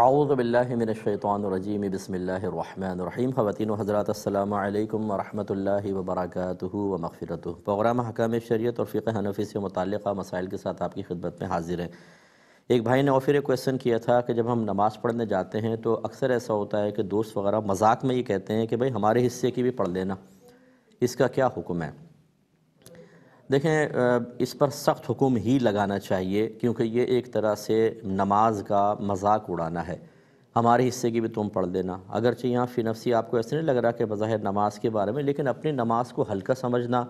आउज़बिल्लिमिनशैतरजीम बसमीम ख़वान हज़रत अल्लाम वरहमल वबरक व मफ़रत प्रोग्राम हकाम शरीत और फ़िक हनफी से मुतल मसाइल के साथ आपकी खिदमत में हाजिर हैं एक भाई ने और एक क्वेश्चन किया था कि जब हम नमाज़ पढ़ने जाते हैं तो अक्सर ऐसा होता है कि दोस्त वगैरह मजाक में ये कहते हैं कि भाई हमारे हिस्से की भी पढ़ लेना इसका क्या हुक्म है देखें इस पर सख्त हुकुम ही लगाना चाहिए क्योंकि ये एक तरह से नमाज का मजाक उड़ाना है हमारे हिस्से की भी तुम पढ़ देना अगरचे यहाँ फ़िनफसी आपको ऐसे नहीं लग रहा कि बज़ाहिर नमाज के बारे में लेकिन अपनी नमाज को हल्का समझना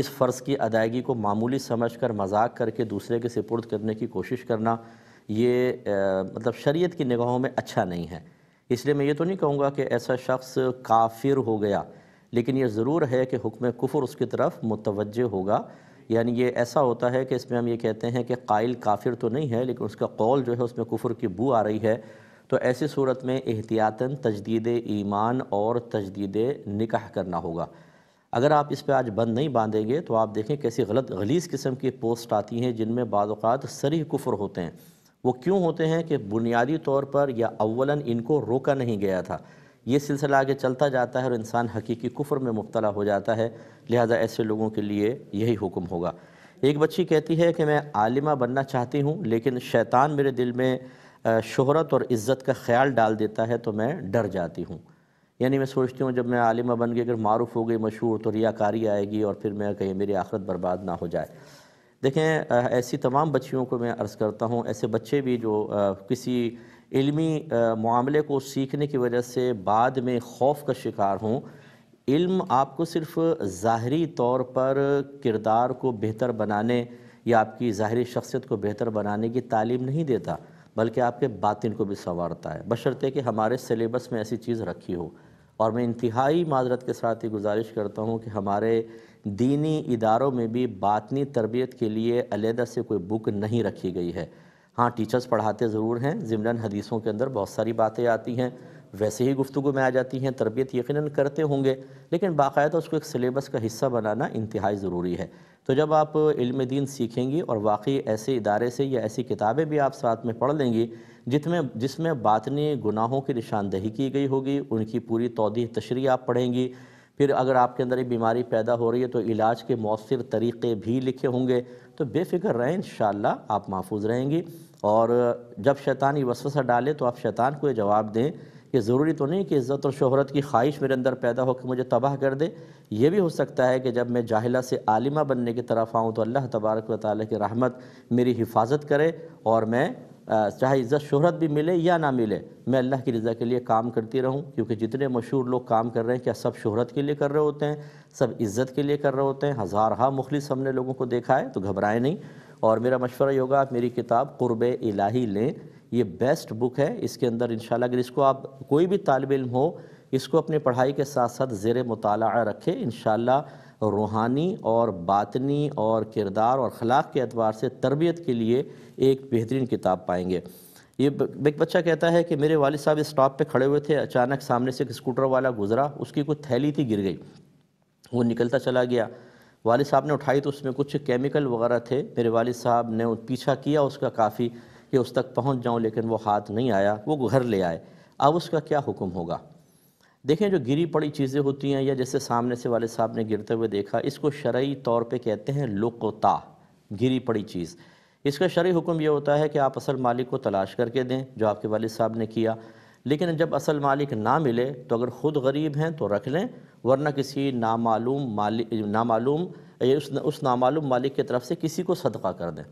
इस फ़र्ज़ की अदायगी को मामूली समझ कर मजाक करके दूसरे के सिपुर्द करने की कोशिश करना ये आ, मतलब शरीयत की निगाहों में अच्छा नहीं है इसलिए मैं ये तो नहीं कहूँगा कि ऐसा शख्स काफिर हो गया लेकिन यह ज़रूर है कि हुक्म कुफर उसकी तरफ मुतवज होगा यानी ये ऐसा होता है कि इसमें हम ये कहते हैं कि कायल काफिर तो नहीं है लेकिन उसका कौल जो है उसमें कुफर की बू आ रही है तो ऐसी सूरत में एहतियातन तजदीद ईमान और तजदीद निकाह करना होगा अगर आप इस पर आज बंद नहीं बांधेंगे तो आप देखें कैसी गलत गलीस किस्म की पोस्ट आती हैं जिनमें बाज़ात सरी कुफर होते हैं वो क्यों होते हैं कि बुनियादी तौर पर या अवला इनको रोका नहीं गया था ये सिलसिला आगे चलता जाता है और इंसान हकीकी कुफर में मुबतला हो जाता है लिहाजा ऐसे लोगों के लिए यही हुक्म होगा एक बच्ची कहती है कि मैं आलिमा बनना चाहती हूँ लेकिन शैतान मेरे दिल में शोहरत और इज़्ज़त का ख्याल डाल देता है तो मैं डर जाती हूँ यानी मैं सोचती हूँ जब मैं आलिमा बन गई अगर मारूफ हो गई मशहूर तो रियाकारी आएगी और फिर मैं कहीं मेरी आखरत बर्बाद ना हो जाए देखें ऐसी तमाम बच्चियों को मैं अर्ज़ करता हूँ ऐसे बच्चे भी जो किसी इल्मी मामले को सीखने की वजह से बाद में खौफ का शिकार हों इल्म आपको सिर्फ ज़ाहरी तौर पर किरदार को बेहतर बनाने या आपकी ज़ाहरी शख्सियत को बेहतर बनाने की तालीम नहीं देता बल्कि आपके बातिन को भी संवारता है बशर्ते कि हमारे सिलेबस में ऐसी चीज़ रखी हो और मैं इंतहाई माजरत के साथ ये गुजारिश करता हूँ कि हमारे दीनी इदारों में भी बातनी तरबियत के लिए अलहदा से कोई बुक नहीं रखी गई है हाँ टीचर्स पढ़ाते ज़रूर हैं ज़िमन हदीसों के अंदर बहुत सारी बातें आती हैं वैसे ही गुफ्तु में आ जाती हैं तरबियत यकीन करते होंगे लेकिन बाकायदा उसको एक सिलेबस का हिस्सा बनाना इंतहाई ज़रूरी है तो जब आप इल्म दीन सीखेंगी और वाकई ऐसे इदारे से या ऐसी किताबें भी आप साथ में पढ़ लेंगी जितमें जिसमें बातनी गुनाहों की निशानदही की गई होगी उनकी पूरी तोदी तशरी आप पढ़ेंगी फिर अगर आपके अंदर ये बीमारी पैदा हो रही है तो इलाज के मौसर तरीक़े भी लिखे होंगे तो बेफिक्र रहें इन आप महफूज रहेंगी और जब शैतानी वसवसा डाले तो आप शैतान को ये जवाब दें कि ज़रूरी तो नहीं कि इज़्ज़त और शोहरत की ख्वाहिश मेरे अंदर पैदा हो कि मुझे तबाह कर दे यह भी हो सकता है कि जब मैं जाहिला से आलिमा बनने की तरफ आऊँ तो अल्लाह तबारक व ताली की रहमत मेरी हिफाजत करे और मैं चाहे इज़्ज़त शहरत भी मिले या ना मिले मैं अल्लाह की रज़ा के लिए काम करती रहूँ क्योंकि जितने मशहूर लोग काम कर रहे हैं क्या सब शहरत के लिए कर रहे होते हैं सब इज़्ज़त के लिए कर रहे होते हैं हज़ारहा मुखलिस हमने लोगों को देखा है तो घबराएं नहीं और मेरा मशवरा ये होगा आप मेरी किताब क़ुरब इलाही लें ये बेस्ट बुक है इसके अंदर इन अगर इसको आप कोई भी तालब इम हो इसको अपनी पढ़ाई के साथ साथ ज़ेर मुताल रखें इन रूहानी और बातनी और किरदार और अखलाक के अतबार से तरबियत के लिए एक बेहतरीन किताब पाएंगे ये एक बच्चा कहता है कि मेरे वाल साहब इस स्टॉप पर खड़े हुए थे अचानक सामने से एक स्कूटर वाला गुजरा उसकी कोई थैली थी गिर गई वो निकलता चला गया वाल साहब ने उठाई तो उसमें कुछ केमिकल वगैरह थे मेरे वाल साहब ने पीछा किया उसका काफ़ी कि उस तक पहुँच जाऊँ लेकिन वो हाथ नहीं आया वो घर ले आए अब उसका क्या हुक्म होगा देखें जो गिरी पड़ी चीज़ें होती हैं या जैसे सामने से वाले साहब ने गिरते हुए देखा इसको शरय तौर पे कहते हैं लुकता गिरी पड़ी चीज़ इसका शर्य हुक्म यह होता है कि आप असल मालिक को तलाश करके दें जो आपके वाल साहब ने किया लेकिन जब असल मालिक ना मिले तो अगर ख़ुद गरीब हैं तो रख लें वरना किसी नामालूम मालिक नामालूम उस नामालूम मालिक की तरफ से किसी को सदका कर दें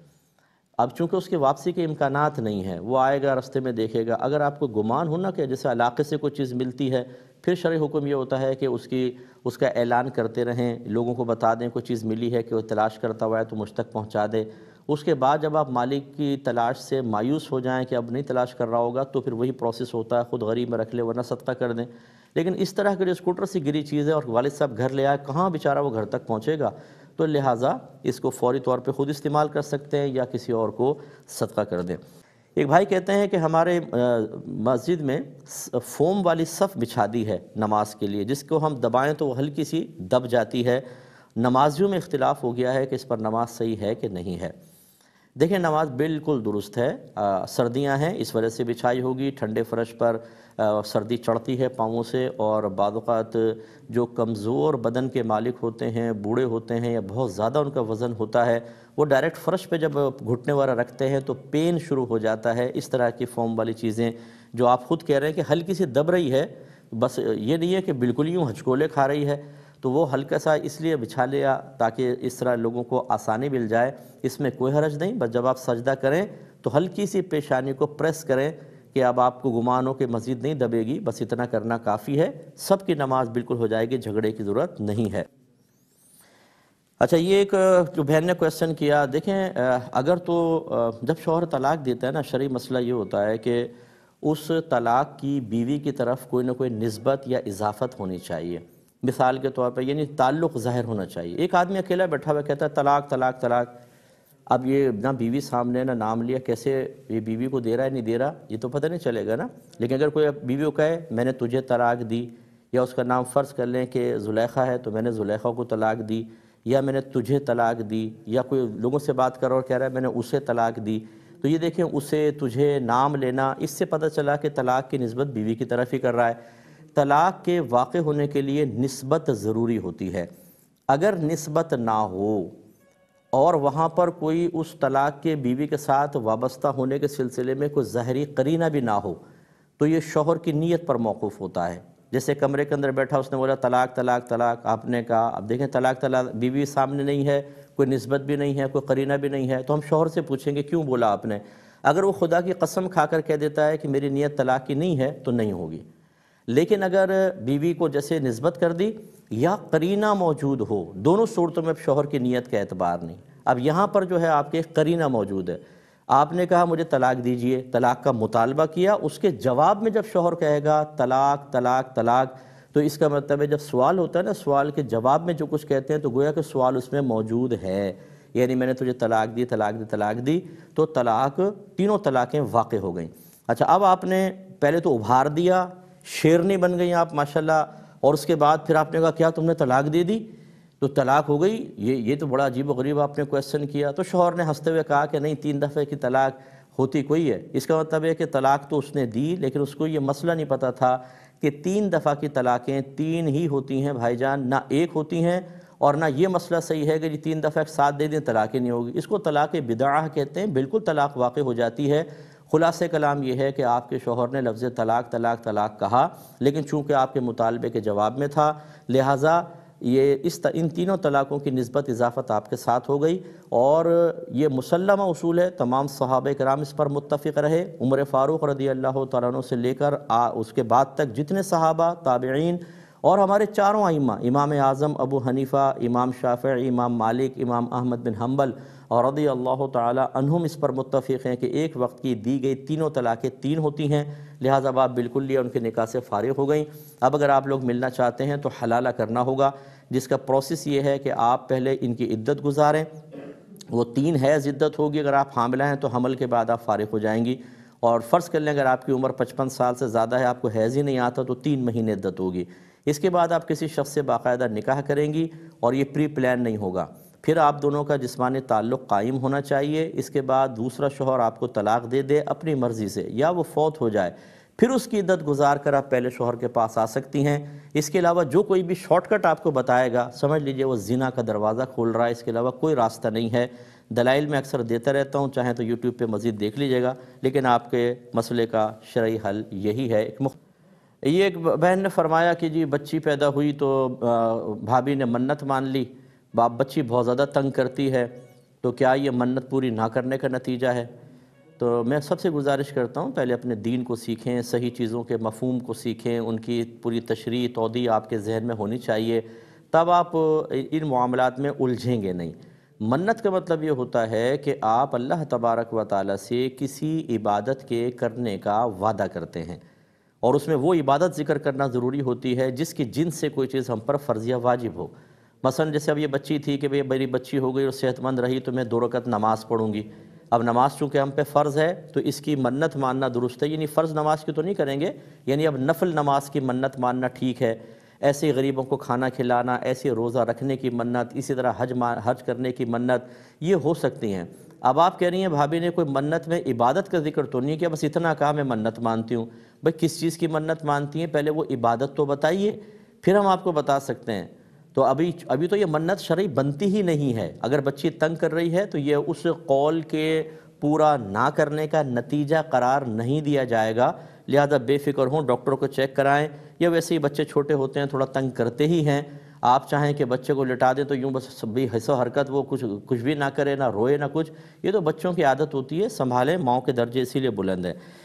अब चूंकि उसके वापसी के इम्कान नहीं हैं वो आएगा रस्ते में देखेगा अगर आपको गुमान हो ना कि जैसे इलाके से कोई चीज़ मिलती है फिर शर् हुक्म ये होता है कि उसकी उसका ऐलान करते रहें लोगों को बता दें कोई चीज़ मिली है कि वह तलाश करता हुआ है तो मुझ तक पहुँचा दे उसके बाद जब आप मालिक की तलाश से मायूस हो जाएं कि अब नहीं तलाश कर रहा होगा तो फिर वही प्रोसेस होता है ख़ुद गरीब में रख ले वरना सदका कर दें लेकिन इस तरह की जो स्कूटर से गिरी चीज़ है और वालिद साहब घर ले आए कहाँ बेचारा वो घर तक पहुँचेगा तो लिहाजा इसको फौरी तौर पे ख़ुद इस्तेमाल कर सकते हैं या किसी और को सदका कर दें एक भाई कहते हैं कि हमारे मस्जिद में फोम वाली सफ़ बिछा दी है नमाज के लिए जिसको हम दबाएं तो वो हल्की सी दब जाती है नमाजियों में इख्तलाफ हो गया है कि इस पर नमाज सही है कि नहीं है देखिए नमाज बिल्कुल दुरुस्त है सर्दियाँ सर्दियां हैं इस वजह से बिछाई होगी ठंडे फर्श पर सर्दी चढ़ती है पाँवों से और बात जो कमज़ोर बदन के मालिक होते हैं बूढ़े होते हैं या बहुत ज़्यादा उनका वज़न होता है वो डायरेक्ट फ़र्श पे जब घुटने वाला रखते हैं तो पेन शुरू हो जाता है इस तरह की फॉर्म वाली चीज़ें जो आप खुद कह रहे हैं कि हल्की सी दब रही है बस ये नहीं है कि बिल्कुल यूँ हचकोले खा रही है तो वो हल्का सा इसलिए बिछा लिया ताकि इस तरह लोगों को आसानी मिल जाए इसमें कोई हर्ज नहीं बस जब आप सजदा करें तो हल्की सी पेशानी को प्रेस करें कि अब आपको गुमान हो कि मस्जिद नहीं दबेगी बस इतना करना काफ़ी है सबकी नमाज बिल्कुल हो जाएगी झगड़े की ज़रूरत नहीं है अच्छा ये एक जो बहन ने क्वेश्चन किया देखें अगर तो जब शोहर तलाक देता है ना शरी मसला ये होता है कि उस तलाक की बीवी की तरफ कोई ना कोई नस्बत या इजाफत होनी चाहिए मिसाल के तौर पर यानी ताल्लुक़ ज़ाहिर होना चाहिए एक आदमी अकेला बैठा हुआ कहता है तलाक तलाक तलाक अब ये ना बीवी सामने ना नाम लिया कैसे ये बीवी को दे रहा है नहीं दे रहा ये तो पता नहीं चलेगा ना लेकिन अगर कोई बीवी को कहे मैंने तुझे तलाक दी या उसका नाम फ़र्ज़ कर लें कि जुलेखा है तो मैंने जुलेखा को तलाक दी या मैंने तुझे तलाक दी या कोई लोगों से बात कर और कह रहा है मैंने उसे तलाक दी तो ये देखें उसे तुझे नाम लेना इससे पता चला कि तलाक की नस्बत बीवी की तरफ ही कर रहा है तलाक़ के वाक़ होने के लिए नस्बत ज़रूरी होती है अगर नस्बत ना हो और वहाँ पर कोई उस तलाक़ के बीवी के साथ वाबस्ता होने के सिलसिले में कोई जहरी करीना भी ना हो तो ये शोहर की नीयत पर मौकूफ़ होता है जैसे कमरे के अंदर बैठा उसने बोला तलाक तलाक तलाक आपने कहा अब देखें तलाक तलाक बीवी सामने नहीं है कोई नस्बत भी नहीं है कोई करीना भी नहीं है तो हम शोहर से पूछेंगे क्यों बोला आपने अगर वो खुदा की कसम खा कर कह देता है कि मेरी नीयत तलाक की नहीं है तो नहीं होगी लेकिन अगर बीवी को जैसे नस्बत कर दी या करीना मौजूद हो दोनों सूरतों में शोहर की नीयत का एतबार नहीं अब यहाँ पर जो है आपके करीना मौजूद है आपने कहा मुझे तलाक दीजिए तलाक का मुतालबा किया उसके जवाब में जब शोहर कहेगा तलाक तलाक तलाक तो इसका मतलब है जब सवाल होता है ना सवाल के जवाब में जो कुछ कहते हैं तो गोया कि सवाल उसमें मौजूद है यानी मैंने तुझे तलाक दी तलाक दी तलाक दी तो तलाक तीनों तलाक़ें वाक़ हो गई अच्छा अब आपने पहले तो उभार दिया शेरनी बन गई आप माशाल्लाह और उसके बाद फिर आपने कहा क्या तुमने तलाक दे दी तो तलाक हो गई ये ये तो बड़ा अजीब गरीब आपने क्वेश्चन किया तो शोहर ने हंसते हुए कहा कि नहीं तीन दफ़े की तलाक होती कोई है इसका मतलब है कि तलाक तो उसने दी लेकिन उसको ये मसला नहीं पता था कि तीन दफ़ा की तलाक़ें तीन ही होती हैं भाईजान ना एक होती हैं और ना ये मसला सही है कि जी तीन दफ़ा एक साथ दे दें तलाक़ें नहीं होगी इसको तलाक़ बिदाह कहते हैं बिल्कुल तलाक वाक़ हो जाती है खुलासे कलाम यह है कि आपके शोहर ने लफ्ज़ तलाक तलाक तलाक कहा लेकिन चूँकि आपके मुतालबे के जवाब में था लिहाजा ये इस त, इन तीनों तलाक़ों की नस्बत इजाफत आपके साथ हो गई और ये मुसलमा असूल है तमाम सहाब कराम इस पर मुतफ़ रहे उम्र फ़ारूक रदी अल्लाह तु से लेकर आ उसके बाद तक जितने सहाबा ताबेन और हमारे चारों आइमा इमाम आज़म अबू हनीफ़ा इमाम शाफ़ इमाम मालिक इमाम अहमद बिन हम्बल और रदी अल्लाह तहुम इस पर मुतफ़ हैं कि एक वक्त की दी गई तीनों तलाक़ें तीन होती हैं लिहाजा अब आप बिल्कुल लिए उनके निका से फारिग हो गई अब अगर आप लोग मिलना चाहते हैं तो हलाला करना होगा जिसका प्रोसेस ये है कि आप पहले इनकी इद्दत गुजारें वो तीन है ज़िद्दत होगी अगर आप हामिला हैं तो हमल के बाद आप फारिग हो जाएंगी और फ़र्ज़ कर लें अगर आपकी उम्र पचपन साल से ज़्यादा है आपको हैज़ ही नहीं आता तो तीन महीने इद्दत होगी इसके बाद आप किसी शख्स से बाकायदा निकाह करेंगी और ये प्री प्लान नहीं होगा फिर आप दोनों का जिसमानी ताल्लुक़ कायम होना चाहिए इसके बाद दूसरा शोहर आपको तलाक दे दे अपनी मर्ज़ी से या वो फौत हो जाए फिर उसकी इद्दत गुजार कर आप पहले शोहर के पास आ सकती हैं इसके अलावा जो कोई भी शॉर्टकट आपको बताएगा समझ लीजिए वो जीना का दरवाज़ा खोल रहा है इसके अलावा कोई रास्ता नहीं है दलाइल में अक्सर देता रहता हूँ चाहे तो यूट्यूब पर मज़ीद देख लीजिएगा लेकिन आपके मसले का शर्य हल यही है एक मुख्त ये एक बहन ने फरमाया कि जी बच्ची पैदा हुई तो भाभी ने मन्नत मान ली बाप बच्ची बहुत ज़्यादा तंग करती है तो क्या ये मन्नत पूरी ना करने का नतीजा है तो मैं सबसे गुजारिश करता हूँ पहले अपने दीन को सीखें सही चीज़ों के मफहम को सीखें उनकी पूरी तशरी तोदी आपके जहन में होनी चाहिए तब आप इन मामलों में उलझेंगे नहीं मन्नत का मतलब ये होता है कि आप अल्लाह तबारक व ताली से किसी इबादत के करने का वादा करते हैं और उसमें वो इबादत जिक्र करना ज़रूरी होती है जिसकी जिन से कोई चीज़ हम पर फ़र्ज़ या वाजिब हो मसलन जैसे अब ये बच्ची थी कि भैया मेरी बच्ची हो गई और सेहतमंद रही तो मैं दो रकत नमाज़ पढ़ूँगी अब नमाज़ चूँकि हम पे फ़र्ज़ है तो इसकी मन्नत मानना दुरुस्त है यानी फ़र्ज़ नमाज की तो नहीं करेंगे यानी अब नफल नमाज की मन्नत मानना ठीक है ऐसे गरीबों को खाना खिलाना ऐसे रोज़ा रखने की मन्नत इसी तरह हज मा हज करने की मन्नत ये हो सकती हैं अब आप कह रही हैं भाभी ने कोई मन्नत में इबादत का जिक्र तो नहीं किया बस इतना कहा मैं मन्नत मानती हूँ भाई किस चीज़ की मन्नत मानती हैं पहले वो इबादत तो बताइए फिर हम आपको बता सकते हैं तो अभी अभी तो ये मन्नत शरय बनती ही नहीं है अगर बच्ची तंग कर रही है तो ये उस कौल के पूरा ना करने का नतीजा करार नहीं दिया जाएगा लिहाजा बेफिक्र हों डॉक्टर को चेक कराएँ या वैसे ही बच्चे छोटे होते हैं थोड़ा तंग करते ही हैं आप चाहें कि बच्चे को लिटा दें तो यूँ बस भी हिस्सों हरकत वो कुछ कुछ भी ना करे ना रोए ना कुछ ये तो बच्चों की आदत होती है संभालें माओ के दर्जे इसीलिए बुलंद है